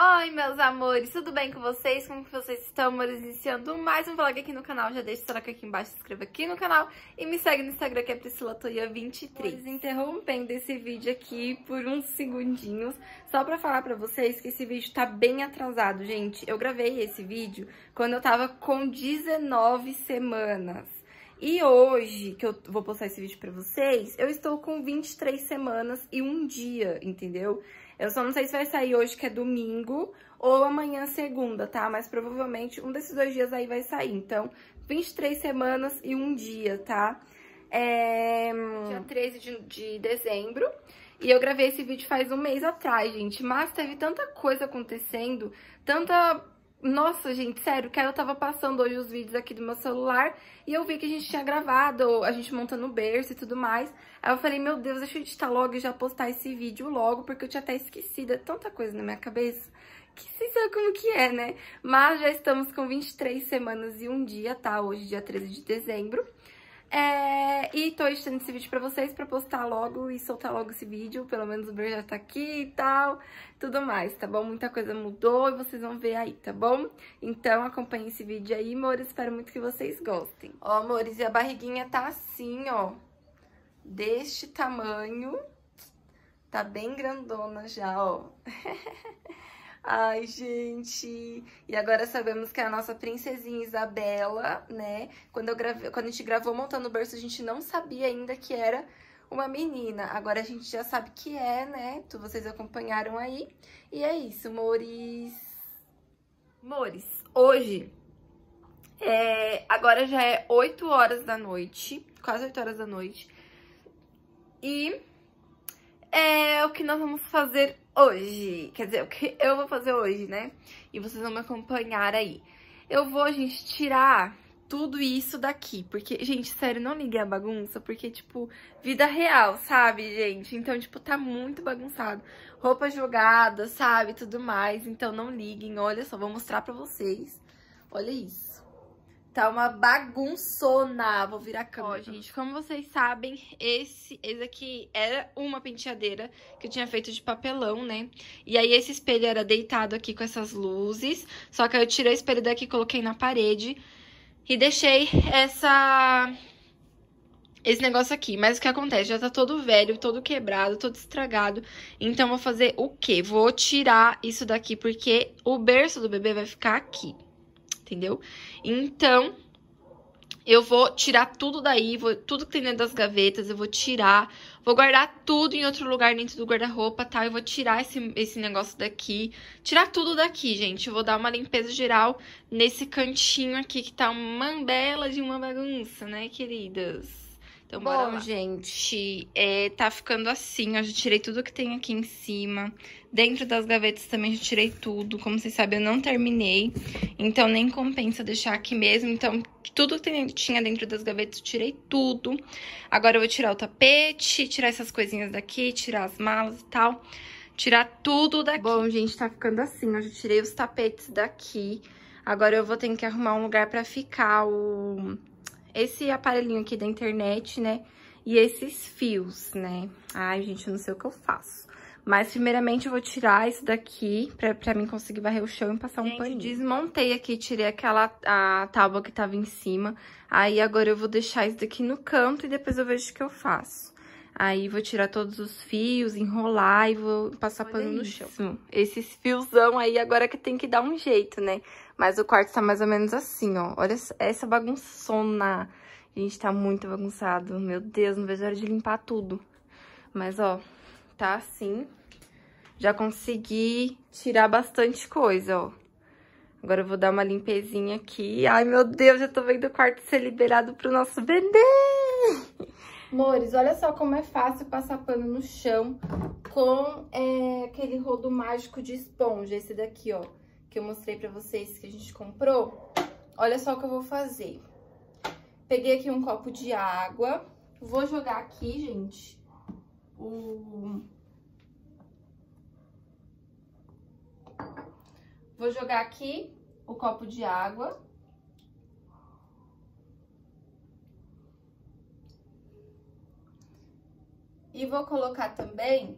Oi, meus amores, tudo bem com vocês? Como que vocês estão, amores? Iniciando mais um vlog aqui no canal. Já deixa seu like aqui embaixo, se inscreva aqui no canal e me segue no Instagram que é PriscilaToia23. Interrompendo esse vídeo aqui por uns segundinhos, só pra falar pra vocês que esse vídeo tá bem atrasado, gente. Eu gravei esse vídeo quando eu tava com 19 semanas. E hoje, que eu vou postar esse vídeo pra vocês, eu estou com 23 semanas e um dia, entendeu? Eu só não sei se vai sair hoje, que é domingo, ou amanhã, segunda, tá? Mas provavelmente um desses dois dias aí vai sair. Então, 23 semanas e um dia, tá? É... Dia 13 de, de dezembro. E eu gravei esse vídeo faz um mês atrás, gente. Mas teve tanta coisa acontecendo, tanta nossa, gente, sério, que aí eu tava passando hoje os vídeos aqui do meu celular e eu vi que a gente tinha gravado, a gente montando o berço e tudo mais. Aí eu falei, meu Deus, deixa eu editar logo e já postar esse vídeo logo, porque eu tinha até esquecido, é tanta coisa na minha cabeça que vocês sabem como que é, né? Mas já estamos com 23 semanas e um dia, tá? Hoje, dia 13 de dezembro. É, e tô editando esse vídeo pra vocês pra postar logo e soltar logo esse vídeo. Pelo menos o meu já tá aqui e tal, tudo mais, tá bom? Muita coisa mudou e vocês vão ver aí, tá bom? Então acompanhe esse vídeo aí, amores. Espero muito que vocês gostem. Ó, amores, e a barriguinha tá assim, ó. Deste tamanho. Tá bem grandona já, ó. Ai, gente. E agora sabemos que é a nossa princesinha Isabela, né? Quando, eu grave... Quando a gente gravou Montando o Berço, a gente não sabia ainda que era uma menina. Agora a gente já sabe que é, né? Tu, vocês acompanharam aí. E é isso, Mores. Mores, hoje. É... agora já é 8 horas da noite, quase 8 horas da noite. E é o que nós vamos fazer hoje. Quer dizer, o que eu vou fazer hoje, né? E vocês vão me acompanhar aí. Eu vou, gente, tirar tudo isso daqui. Porque, gente, sério, não liguei a bagunça, porque, tipo, vida real, sabe, gente? Então, tipo, tá muito bagunçado. Roupa jogada, sabe, tudo mais. Então, não liguem, olha só, vou mostrar pra vocês. Olha isso. Tá uma bagunçona. Vou virar a câmera. Ó, gente, como vocês sabem, esse, esse aqui era uma penteadeira que eu tinha feito de papelão, né? E aí esse espelho era deitado aqui com essas luzes. Só que eu tirei o espelho daqui, coloquei na parede e deixei essa esse negócio aqui. Mas o que acontece? Já tá todo velho, todo quebrado, todo estragado. Então, vou fazer o quê? Vou tirar isso daqui, porque o berço do bebê vai ficar aqui entendeu? Então, eu vou tirar tudo daí, vou, tudo que tem dentro das gavetas, eu vou tirar, vou guardar tudo em outro lugar dentro do guarda-roupa, tá? Eu vou tirar esse, esse negócio daqui, tirar tudo daqui, gente. Eu vou dar uma limpeza geral nesse cantinho aqui que tá uma bela de uma bagunça, né, queridas? Então, Bom, bora lá. gente, é, tá ficando assim. Eu já tirei tudo que tem aqui em cima. Dentro das gavetas também já tirei tudo. Como vocês sabem, eu não terminei. Então, nem compensa deixar aqui mesmo. Então, tudo que tinha dentro das gavetas, eu tirei tudo. Agora eu vou tirar o tapete, tirar essas coisinhas daqui, tirar as malas e tal. Tirar tudo daqui. Bom, gente, tá ficando assim. Eu já tirei os tapetes daqui. Agora eu vou ter que arrumar um lugar pra ficar o esse aparelhinho aqui da internet, né? E esses fios, né? Ai, gente, eu não sei o que eu faço. Mas, primeiramente, eu vou tirar isso daqui pra, pra mim conseguir varrer o chão e passar gente, um paninho. desmontei aqui, tirei aquela a tábua que tava em cima. Aí, agora eu vou deixar isso daqui no canto e depois eu vejo o que eu faço. Aí, vou tirar todos os fios, enrolar e vou passar Olha pano isso. no chão. Esses fiozão aí, agora que tem que dar um jeito, né? Mas o quarto tá mais ou menos assim, ó. Olha essa bagunçona. Gente, tá muito bagunçado. Meu Deus, não vejo a hora de limpar tudo. Mas, ó, tá assim. Já consegui tirar bastante coisa, ó. Agora eu vou dar uma limpezinha aqui. Ai, meu Deus, já tô vendo o quarto ser liberado pro nosso bebê! Amores, olha só como é fácil passar pano no chão com é, aquele rodo mágico de esponja, esse daqui, ó que eu mostrei pra vocês que a gente comprou, olha só o que eu vou fazer. Peguei aqui um copo de água, vou jogar aqui, gente, o... Vou jogar aqui o copo de água. E vou colocar também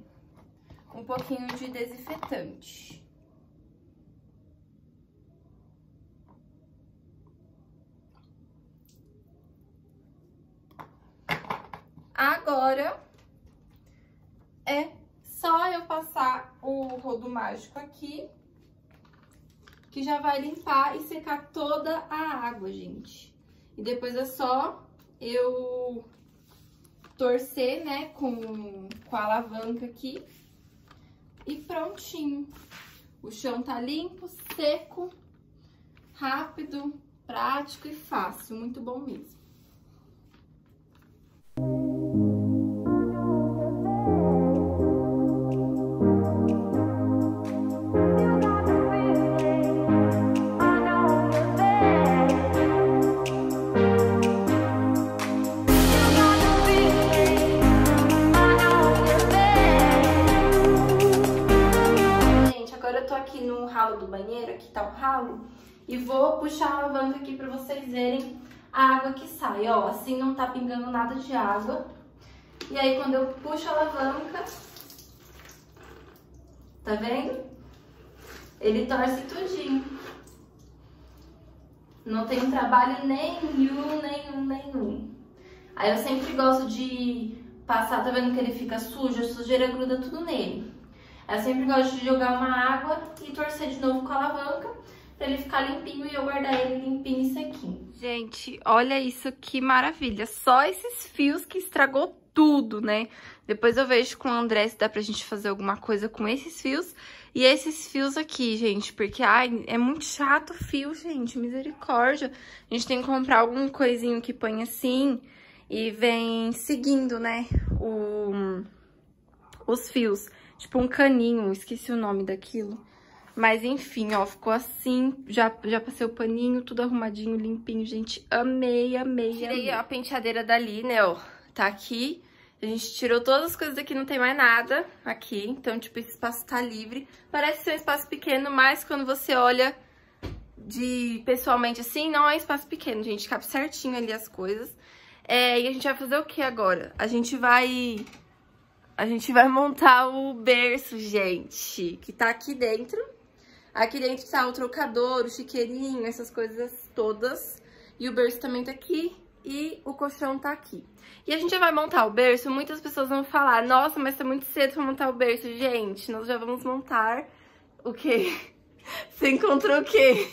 um pouquinho de desinfetante. Agora, é só eu passar o rodo mágico aqui, que já vai limpar e secar toda a água, gente. E depois é só eu torcer, né, com, com a alavanca aqui e prontinho. O chão tá limpo, seco, rápido, prático e fácil, muito bom mesmo. no ralo do banheiro, aqui tá o ralo, e vou puxar a alavanca aqui pra vocês verem a água que sai, ó. Assim não tá pingando nada de água. E aí, quando eu puxo a alavanca, tá vendo? Ele torce tudinho. Não tem trabalho nenhum, nenhum, nenhum. Aí eu sempre gosto de passar, tá vendo que ele fica sujo? A sujeira gruda tudo nele. Eu sempre gosto de jogar uma água e torcer de novo com a alavanca pra ele ficar limpinho e eu guardar ele limpinho e sequinho. Gente, olha isso que maravilha. Só esses fios que estragou tudo, né? Depois eu vejo com o André se dá pra gente fazer alguma coisa com esses fios. E esses fios aqui, gente, porque ai, é muito chato o fio, gente, misericórdia. A gente tem que comprar algum coisinho que põe assim e vem seguindo, né, o, os fios tipo um caninho, esqueci o nome daquilo. Mas enfim, ó, ficou assim, já, já passei o paninho, tudo arrumadinho, limpinho, gente, amei, amei, Tirei amei. a penteadeira dali, né, ó, tá aqui, a gente tirou todas as coisas daqui, não tem mais nada aqui, então, tipo, esse espaço tá livre. Parece ser um espaço pequeno, mas quando você olha de pessoalmente assim, não é espaço pequeno, gente, cabe certinho ali as coisas. É, e a gente vai fazer o que agora? A gente vai a gente vai montar o berço, gente, que tá aqui dentro. Aqui dentro tá o trocador, o chiqueirinho, essas coisas todas. E o berço também tá aqui e o colchão tá aqui. E a gente vai montar o berço, muitas pessoas vão falar, nossa, mas tá muito cedo pra montar o berço. Gente, nós já vamos montar o quê? Você encontrou o quê?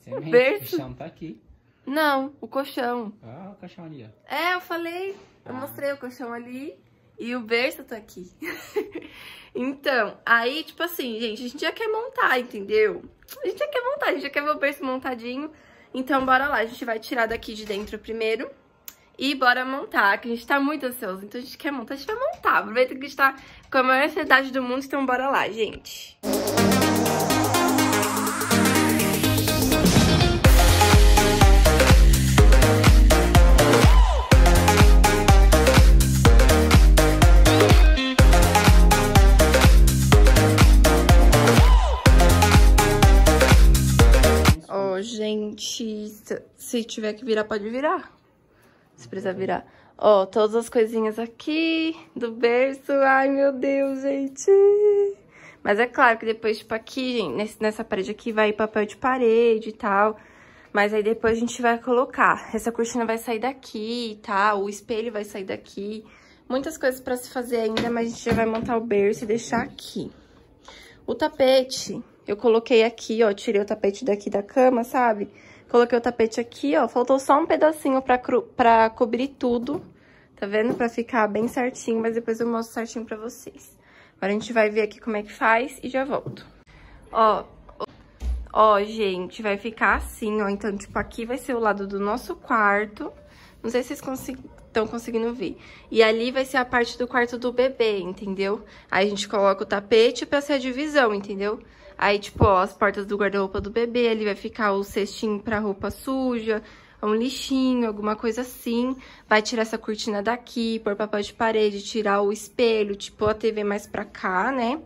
Semente, o berço? O chão tá aqui. Não, o colchão. Ah, o colchão ali, ó. É, eu falei. Eu ah. mostrei o colchão ali e o berço tá aqui. então, aí, tipo assim, gente, a gente já quer montar, entendeu? A gente já quer montar, a gente já quer ver o berço montadinho. Então, bora lá. A gente vai tirar daqui de dentro primeiro. E bora montar, que a gente tá muito ansioso. Então a gente quer montar, a gente vai montar. Aproveita que a gente tá com a maior ansiedade do mundo, então bora lá, gente. Música Se tiver que virar, pode virar. Se precisar virar. Ó, todas as coisinhas aqui do berço. Ai, meu Deus, gente. Mas é claro que depois, tipo, aqui, gente, nessa parede aqui vai papel de parede e tal. Mas aí depois a gente vai colocar. Essa cortina vai sair daqui e tal, o espelho vai sair daqui. Muitas coisas pra se fazer ainda, mas a gente já vai montar o berço e deixar aqui. O tapete, eu coloquei aqui, ó, tirei o tapete daqui da cama, sabe? Coloquei o tapete aqui, ó. Faltou só um pedacinho pra, pra cobrir tudo, tá vendo? Pra ficar bem certinho, mas depois eu mostro certinho pra vocês. Agora a gente vai ver aqui como é que faz e já volto. Ó, ó, gente, vai ficar assim, ó. Então, tipo, aqui vai ser o lado do nosso quarto. Não sei se vocês conseguem estão conseguindo ver. E ali vai ser a parte do quarto do bebê, entendeu? Aí a gente coloca o tapete pra ser a divisão, entendeu? Aí, tipo, ó, as portas do guarda-roupa do bebê, ali vai ficar o cestinho pra roupa suja, um lixinho, alguma coisa assim. Vai tirar essa cortina daqui, pôr papel de parede, tirar o espelho, tipo, a TV mais pra cá, né?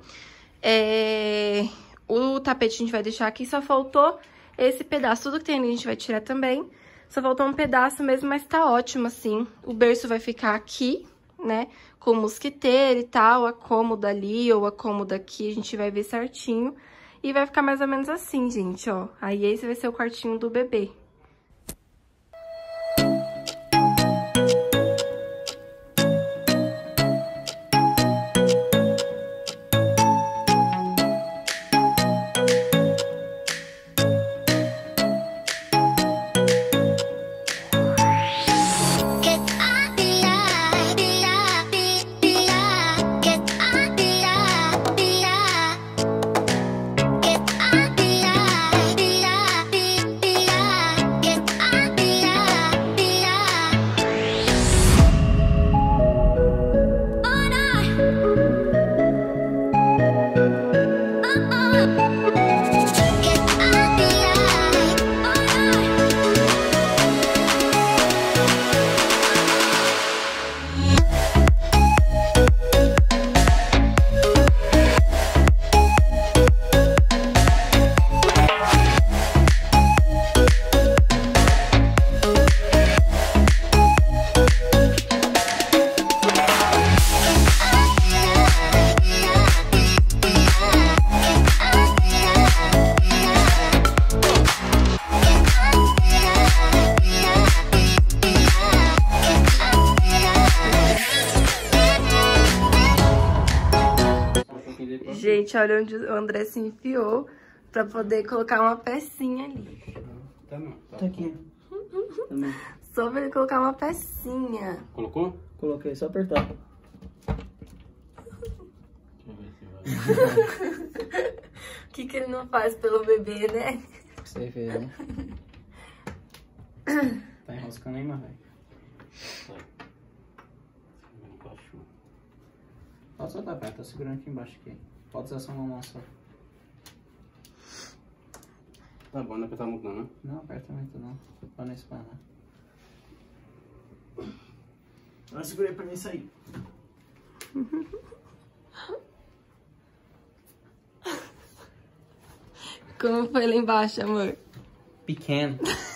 É... O tapete a gente vai deixar aqui, só faltou esse pedaço. Tudo que tem ali a gente vai tirar também. Só faltou um pedaço mesmo, mas tá ótimo, assim. O berço vai ficar aqui, né? Com o mosquiteiro e tal, a cômoda ali ou a cômoda aqui, a gente vai ver certinho. E vai ficar mais ou menos assim, gente, ó. Aí esse vai ser o quartinho do bebê. olha onde o André se enfiou pra poder colocar uma pecinha ali. Tá não. Tá, tá aqui. Só pra ele colocar uma pecinha. Colocou? Coloquei, só apertar. Deixa eu ver se vai. O que, que ele não faz pelo bebê, né? Você vê, né? tá enroscando aí, Marvel. Pode soltar, tá, tá, tá segurando aqui embaixo aqui. Pode usar só uma mão só. Tá bom, não é apertar tá muito não, né? Não, aperta muito não. Pra não espanar. Não segurei pra mim sair. Como foi lá embaixo, amor? Pequeno.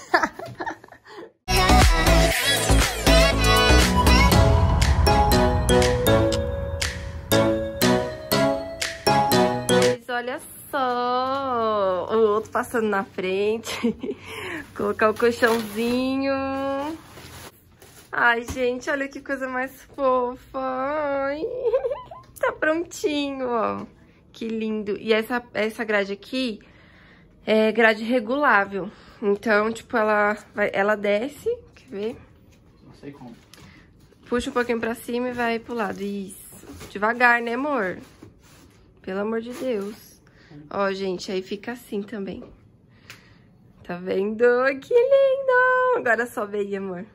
passando na frente. Colocar o colchãozinho. Ai, gente, olha que coisa mais fofa. Ai, tá prontinho, ó. Que lindo. E essa, essa grade aqui é grade regulável. Então, tipo, ela, vai, ela desce, quer ver? Não sei como. Puxa um pouquinho pra cima e vai pro lado. Isso. Devagar, né, amor? Pelo amor de Deus. Ó, gente, aí fica assim também. Tá vendo? Que lindo! Agora sobe aí, amor.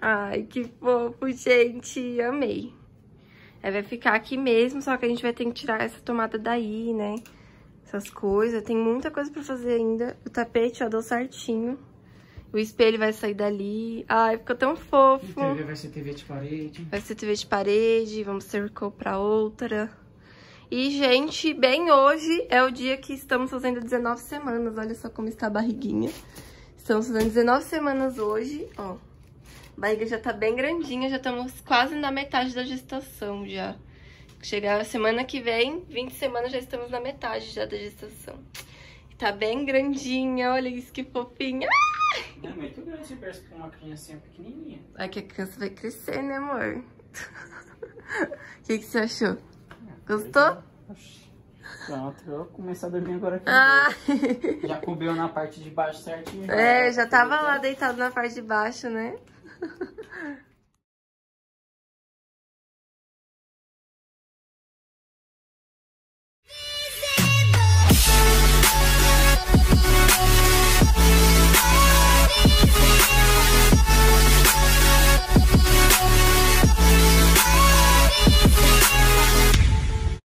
Ai, que fofo, gente. Amei. Aí é, vai ficar aqui mesmo, só que a gente vai ter que tirar essa tomada daí, né? Essas coisas. Tem muita coisa pra fazer ainda. O tapete, ó, deu certinho. O espelho vai sair dali. Ai, ficou tão fofo. TV vai ser TV de parede. Vai ser TV de parede, vamos circle pra outra. E, gente, bem hoje é o dia que estamos fazendo 19 semanas. Olha só como está a barriguinha. Estamos fazendo 19 semanas hoje, ó. A barriga já tá bem grandinha, já estamos quase na metade da gestação já. Chegar a semana que vem, 20 semanas, já estamos na metade já da gestação. Tá bem grandinha, olha isso que fofinha. Não, é muito grande, parece com uma criancinha pequenininha. É que a criança vai crescer, né, amor? O que, que você achou? Gostou? Pronto, eu vou começar a dormir agora. Ah. Já cobriu na parte de baixo certinho. É, já tava lá deitado na parte de baixo, né?